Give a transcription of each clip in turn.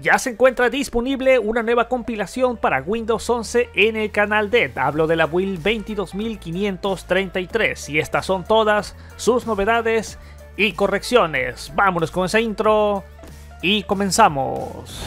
Ya se encuentra disponible una nueva compilación para Windows 11 en el canal de hablo de la build 22533 y estas son todas sus novedades y correcciones. Vámonos con esa intro y comenzamos.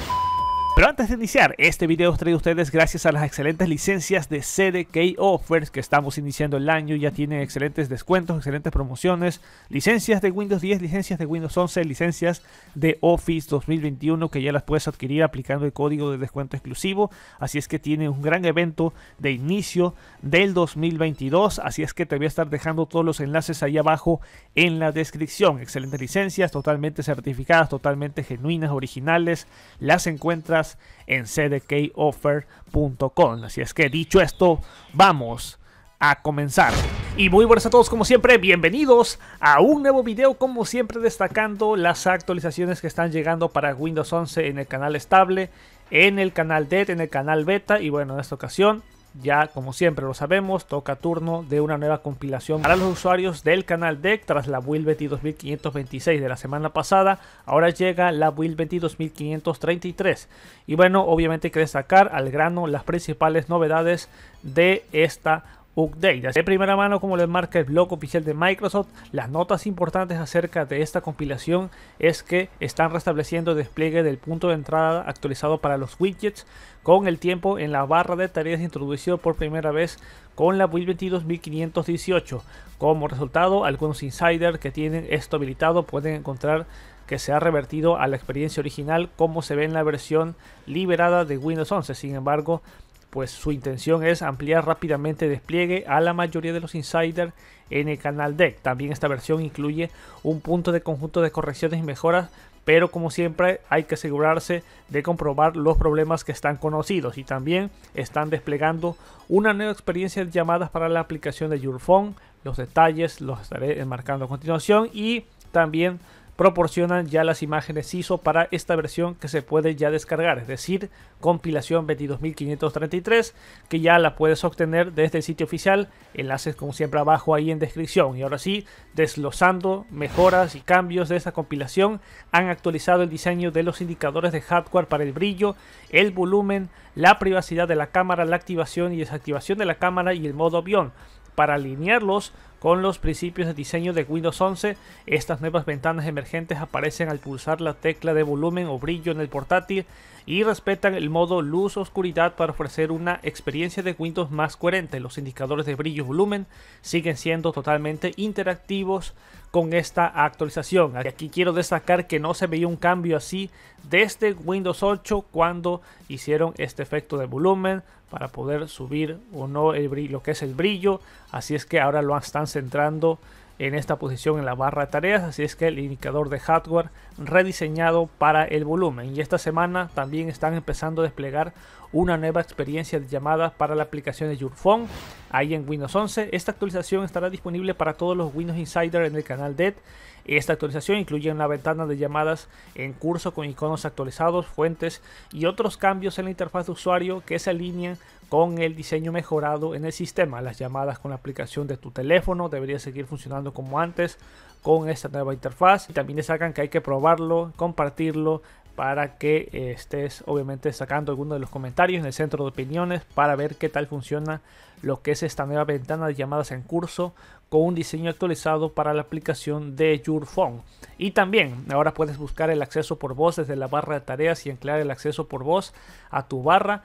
Pero antes de iniciar, este video os traigo a ustedes gracias a las excelentes licencias de CDK Offers que estamos iniciando el año. Ya tienen excelentes descuentos, excelentes promociones, licencias de Windows 10, licencias de Windows 11, licencias de Office 2021 que ya las puedes adquirir aplicando el código de descuento exclusivo. Así es que tiene un gran evento de inicio del 2022. Así es que te voy a estar dejando todos los enlaces ahí abajo en la descripción. Excelentes licencias, totalmente certificadas, totalmente genuinas, originales. Las encuentras en cdkoffer.com. Así es que dicho esto, vamos a comenzar. Y muy buenas a todos como siempre, bienvenidos a un nuevo video como siempre destacando las actualizaciones que están llegando para Windows 11 en el canal estable, en el canal DET, en el canal beta y bueno en esta ocasión ya como siempre lo sabemos, toca turno de una nueva compilación para los usuarios del canal DEC tras la build 22526 de la semana pasada, ahora llega la build 22533 y bueno, obviamente hay que destacar al grano las principales novedades de esta update. de primera mano, como les marca el blog oficial de Microsoft, las notas importantes acerca de esta compilación es que están restableciendo el despliegue del punto de entrada actualizado para los widgets con el tiempo en la barra de tareas introducido por primera vez con la wii 22518. Como resultado, algunos insiders que tienen esto habilitado pueden encontrar que se ha revertido a la experiencia original como se ve en la versión liberada de Windows 11. Sin embargo, pues su intención es ampliar rápidamente el despliegue a la mayoría de los insiders en el canal DEC. También esta versión incluye un punto de conjunto de correcciones y mejoras, pero como siempre hay que asegurarse de comprobar los problemas que están conocidos y también están desplegando una nueva experiencia de llamadas para la aplicación de Your Phone. Los detalles los estaré enmarcando a continuación y también proporcionan ya las imágenes ISO para esta versión que se puede ya descargar, es decir, compilación 22533 que ya la puedes obtener desde el sitio oficial, enlaces como siempre abajo ahí en descripción. Y ahora sí, desglosando mejoras y cambios de esta compilación, han actualizado el diseño de los indicadores de hardware para el brillo, el volumen, la privacidad de la cámara, la activación y desactivación de la cámara y el modo avión para alinearlos con los principios de diseño de Windows 11, estas nuevas ventanas emergentes aparecen al pulsar la tecla de volumen o brillo en el portátil y respetan el modo luz-oscuridad para ofrecer una experiencia de Windows más coherente. Los indicadores de brillo y volumen siguen siendo totalmente interactivos con esta actualización. Aquí quiero destacar que no se veía un cambio así desde Windows 8 cuando hicieron este efecto de volumen para poder subir o no el brillo, lo que es el brillo. Así es que ahora lo están centrando en esta posición en la barra de tareas, así es que el indicador de hardware rediseñado para el volumen. Y esta semana también están empezando a desplegar una nueva experiencia de llamadas para la aplicación de Your Phone, ahí en Windows 11. Esta actualización estará disponible para todos los Windows Insider en el canal DED. Esta actualización incluye una ventana de llamadas en curso con iconos actualizados, fuentes y otros cambios en la interfaz de usuario que se alinean con el diseño mejorado en el sistema. Las llamadas con la aplicación de tu teléfono debería seguir funcionando como antes con esta nueva interfaz. Y también destacan que hay que probarlo, compartirlo, para que eh, estés obviamente sacando algunos de los comentarios en el centro de opiniones para ver qué tal funciona lo que es esta nueva ventana de llamadas en curso con un diseño actualizado para la aplicación de Your Phone. Y también ahora puedes buscar el acceso por voz desde la barra de tareas y anclar el acceso por voz a tu barra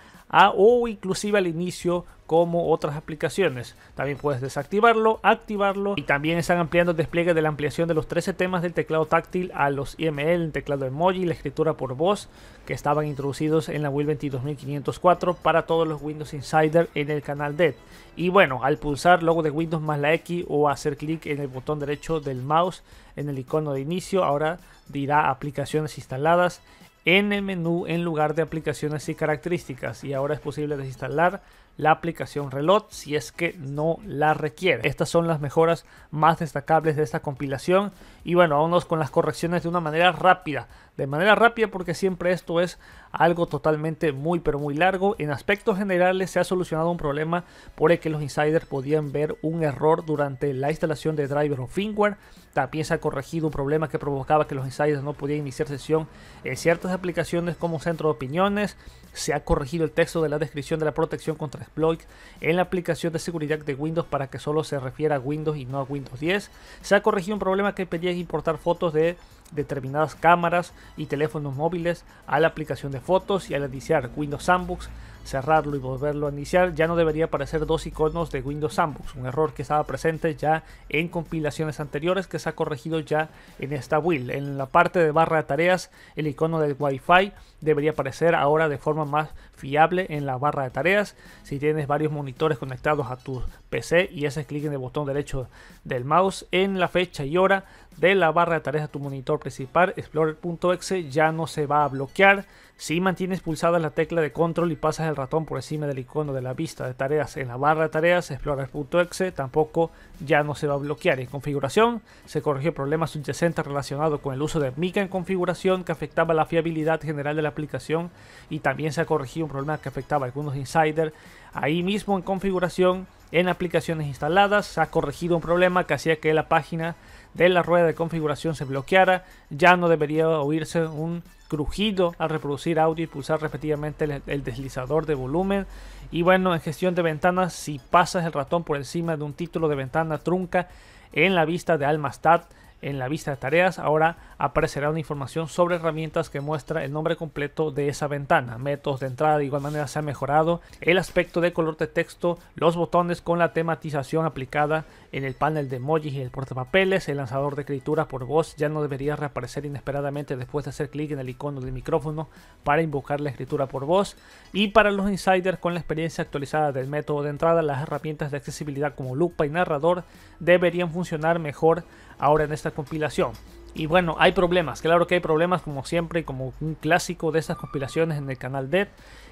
o inclusive al inicio como otras aplicaciones. También puedes desactivarlo, activarlo y también están ampliando el despliegue de la ampliación de los 13 temas del teclado táctil a los IML, el teclado emoji, la escritura por voz que estaban introducidos en la Wii 22504 para todos los Windows Insider en el canal Dev. Y bueno, al pulsar logo de Windows más la X o hacer clic en el botón derecho del mouse en el icono de inicio, ahora dirá aplicaciones instaladas en el menú en lugar de aplicaciones y características y ahora es posible desinstalar la aplicación reloj si es que no la requiere. Estas son las mejoras más destacables de esta compilación y bueno, vámonos con las correcciones de una manera rápida. De manera rápida porque siempre esto es algo totalmente muy pero muy largo. En aspectos generales se ha solucionado un problema por el que los insiders podían ver un error durante la instalación de driver o firmware. También se ha corregido un problema que provocaba que los insiders no podían iniciar sesión en ciertas aplicaciones como centro de opiniones. Se ha corregido el texto de la descripción de la protección contra exploit en la aplicación de seguridad de Windows para que solo se refiera a Windows y no a Windows 10. Se ha corregido un problema que pedía importar fotos de determinadas cámaras y teléfonos móviles a la aplicación de fotos y al iniciar Windows Sandbox cerrarlo y volverlo a iniciar, ya no debería aparecer dos iconos de Windows Sandbox, un error que estaba presente ya en compilaciones anteriores que se ha corregido ya en esta build. En la parte de barra de tareas, el icono del Wi-Fi debería aparecer ahora de forma más fiable en la barra de tareas. Si tienes varios monitores conectados a tu PC y haces clic en el botón derecho del mouse en la fecha y hora de la barra de tareas a tu monitor principal, Explorer.exe ya no se va a bloquear. Si mantienes pulsada la tecla de control y pasas ratón por encima del icono de la vista de tareas en la barra de tareas explorer.exe tampoco ya no se va a bloquear. En configuración se corrigió problemas subyacentes relacionados con el uso de mica en configuración que afectaba la fiabilidad general de la aplicación y también se ha corregido un problema que afectaba a algunos insiders. Ahí mismo en configuración en aplicaciones instaladas se ha corregido un problema que hacía que la página de la rueda de configuración se bloqueara, ya no debería oírse un crujido al reproducir audio y pulsar repetidamente el, deslizador de volumen. Y bueno, en gestión de ventanas, si pasas el ratón por encima de un título de ventana trunca en la vista de Almastat, en la vista de tareas, ahora aparecerá una información sobre herramientas que muestra el nombre completo de esa ventana. Métodos de entrada de igual manera se ha mejorado. El aspecto de color de texto, los botones con la tematización aplicada en el panel de emojis y el portapapeles, el lanzador de escritura por voz ya no debería reaparecer inesperadamente después de hacer clic en el icono del micrófono para invocar la escritura por voz. Y para los insiders con la experiencia actualizada del método de entrada, las herramientas de accesibilidad como lupa y narrador deberían funcionar mejor ahora en esta compilación. Y bueno, hay problemas, claro que hay problemas como siempre, como un clásico de estas compilaciones en el canal DED.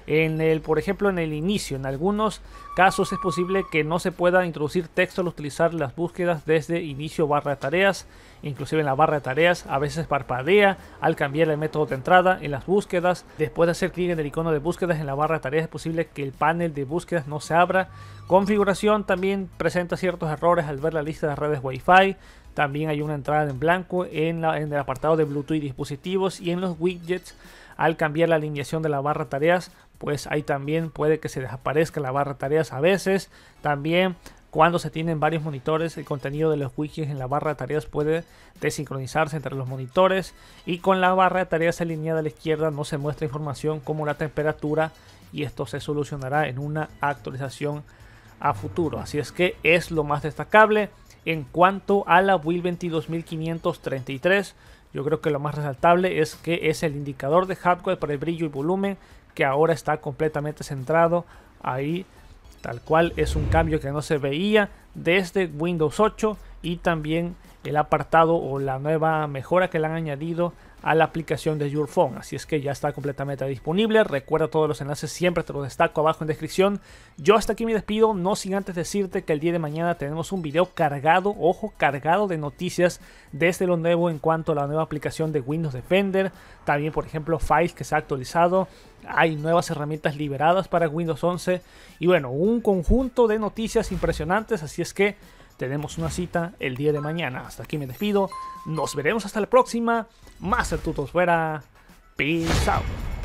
En el, por ejemplo, en el inicio, en algunos casos es posible que no se pueda introducir texto al utilizar las búsquedas desde inicio barra de tareas, inclusive en la barra de tareas a veces parpadea al cambiar el método de entrada en las búsquedas. Después de hacer clic en el icono de búsquedas en la barra de tareas es posible que el panel de búsquedas no se abra. Configuración también presenta ciertos errores al ver la lista de redes Wi-Fi. También hay una entrada en blanco en, la, en el apartado de Bluetooth y dispositivos y en los widgets. Al cambiar la alineación de la barra tareas, pues ahí también puede que se desaparezca la barra tareas a veces. También cuando se tienen varios monitores, el contenido de los widgets en la barra de tareas puede desincronizarse entre los monitores y con la barra de tareas alineada a la izquierda no se muestra información como la temperatura y esto se solucionará en una actualización a futuro. Así es que es lo más destacable. En cuanto a la WILL 22533, yo creo que lo más resaltable es que es el indicador de hardware para el brillo y volumen que ahora está completamente centrado ahí. Tal cual es un cambio que no se veía desde Windows 8 y también el apartado o la nueva mejora que le han añadido a la aplicación de Your Phone. Así es que ya está completamente disponible. Recuerda todos los enlaces, siempre te los destaco abajo en descripción. Yo hasta aquí me despido, no sin antes decirte que el día de mañana tenemos un video cargado, ojo, cargado de noticias desde lo nuevo en cuanto a la nueva aplicación de Windows Defender. También, por ejemplo, Files que se ha actualizado. Hay nuevas herramientas liberadas para Windows 11. Y bueno, un conjunto de noticias impresionantes. Así es que tenemos una cita el día de mañana. Hasta aquí me despido. Nos veremos hasta la próxima. Más Tutos fuera. Peace out.